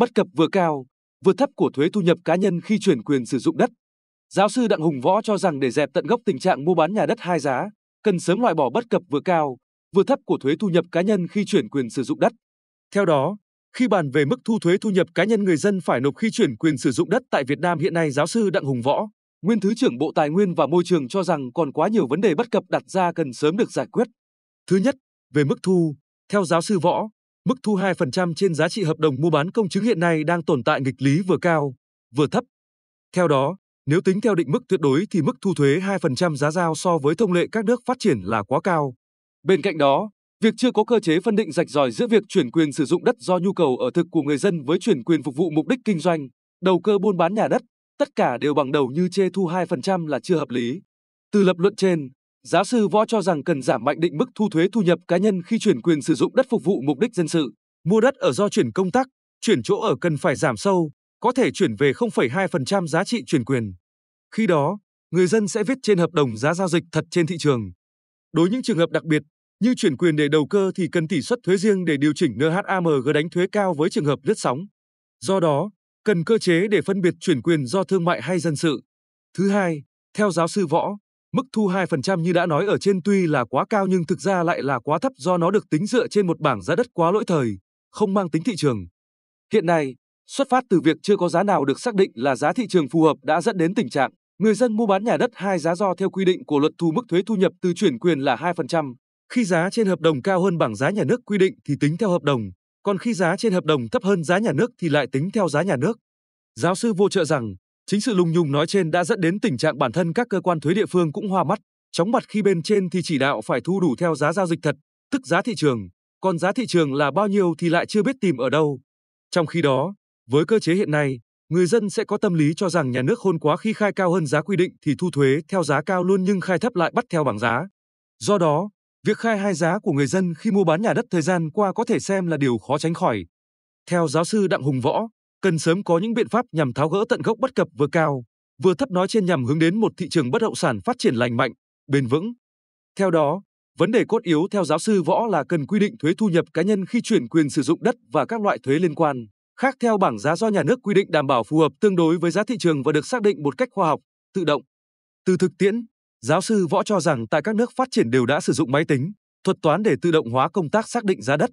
bất cập vừa cao, vừa thấp của thuế thu nhập cá nhân khi chuyển quyền sử dụng đất. Giáo sư Đặng Hùng Võ cho rằng để dẹp tận gốc tình trạng mua bán nhà đất hai giá, cần sớm loại bỏ bất cập vừa cao, vừa thấp của thuế thu nhập cá nhân khi chuyển quyền sử dụng đất. Theo đó, khi bàn về mức thu thuế thu nhập cá nhân người dân phải nộp khi chuyển quyền sử dụng đất tại Việt Nam hiện nay, giáo sư Đặng Hùng Võ, nguyên thứ trưởng Bộ Tài nguyên và Môi trường cho rằng còn quá nhiều vấn đề bất cập đặt ra cần sớm được giải quyết. Thứ nhất, về mức thu, theo giáo sư Võ, Mức thu 2% trên giá trị hợp đồng mua bán công chứng hiện nay đang tồn tại nghịch lý vừa cao, vừa thấp. Theo đó, nếu tính theo định mức tuyệt đối thì mức thu thuế 2% giá giao so với thông lệ các nước phát triển là quá cao. Bên cạnh đó, việc chưa có cơ chế phân định rạch ròi giữa việc chuyển quyền sử dụng đất do nhu cầu ở thực của người dân với chuyển quyền phục vụ mục đích kinh doanh, đầu cơ buôn bán nhà đất, tất cả đều bằng đầu như chê thu 2% là chưa hợp lý. Từ lập luận trên, Giáo sư Võ cho rằng cần giảm mạnh định mức thu thuế thu nhập cá nhân khi chuyển quyền sử dụng đất phục vụ mục đích dân sự, mua đất ở do chuyển công tác, chuyển chỗ ở cần phải giảm sâu, có thể chuyển về 0,2% giá trị chuyển quyền. Khi đó, người dân sẽ viết trên hợp đồng giá giao dịch thật trên thị trường. Đối những trường hợp đặc biệt như chuyển quyền để đầu cơ thì cần tỷ suất thuế riêng để điều chỉnh NHAMG đánh thuế cao với trường hợp lướt sóng. Do đó, cần cơ chế để phân biệt chuyển quyền do thương mại hay dân sự. Thứ hai, theo giáo sư Võ, Mức thu 2% như đã nói ở trên tuy là quá cao nhưng thực ra lại là quá thấp do nó được tính dựa trên một bảng giá đất quá lỗi thời, không mang tính thị trường. Hiện nay, xuất phát từ việc chưa có giá nào được xác định là giá thị trường phù hợp đã dẫn đến tình trạng người dân mua bán nhà đất hai giá do theo quy định của luật thu mức thuế thu nhập từ chuyển quyền là 2%. Khi giá trên hợp đồng cao hơn bảng giá nhà nước quy định thì tính theo hợp đồng, còn khi giá trên hợp đồng thấp hơn giá nhà nước thì lại tính theo giá nhà nước. Giáo sư vô trợ rằng, Chính sự lung nhung nói trên đã dẫn đến tình trạng bản thân các cơ quan thuế địa phương cũng hoa mắt, chóng mặt khi bên trên thì chỉ đạo phải thu đủ theo giá giao dịch thật, tức giá thị trường, còn giá thị trường là bao nhiêu thì lại chưa biết tìm ở đâu. Trong khi đó, với cơ chế hiện nay, người dân sẽ có tâm lý cho rằng nhà nước khôn quá khi khai cao hơn giá quy định thì thu thuế theo giá cao luôn nhưng khai thấp lại bắt theo bảng giá. Do đó, việc khai hai giá của người dân khi mua bán nhà đất thời gian qua có thể xem là điều khó tránh khỏi. Theo giáo sư Đặng Hùng Võ, cần sớm có những biện pháp nhằm tháo gỡ tận gốc bất cập vừa cao, vừa thấp nói trên nhằm hướng đến một thị trường bất động sản phát triển lành mạnh, bền vững. Theo đó, vấn đề cốt yếu theo giáo sư Võ là cần quy định thuế thu nhập cá nhân khi chuyển quyền sử dụng đất và các loại thuế liên quan, khác theo bảng giá do nhà nước quy định đảm bảo phù hợp tương đối với giá thị trường và được xác định một cách khoa học, tự động. Từ thực tiễn, giáo sư Võ cho rằng tại các nước phát triển đều đã sử dụng máy tính, thuật toán để tự động hóa công tác xác định giá đất.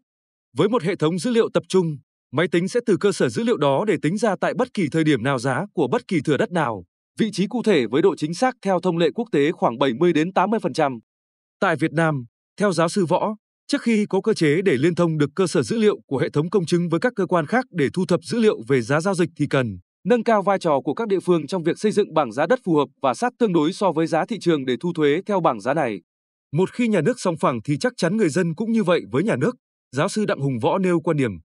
Với một hệ thống dữ liệu tập trung, Máy tính sẽ từ cơ sở dữ liệu đó để tính ra tại bất kỳ thời điểm nào giá của bất kỳ thửa đất nào, vị trí cụ thể với độ chính xác theo thông lệ quốc tế khoảng 70 đến 80%. Tại Việt Nam, theo giáo sư Võ, trước khi có cơ chế để liên thông được cơ sở dữ liệu của hệ thống công chứng với các cơ quan khác để thu thập dữ liệu về giá giao dịch thì cần nâng cao vai trò của các địa phương trong việc xây dựng bảng giá đất phù hợp và sát tương đối so với giá thị trường để thu thuế theo bảng giá này. Một khi nhà nước song phẳng thì chắc chắn người dân cũng như vậy với nhà nước. Giáo sư Đặng Hùng Võ nêu quan điểm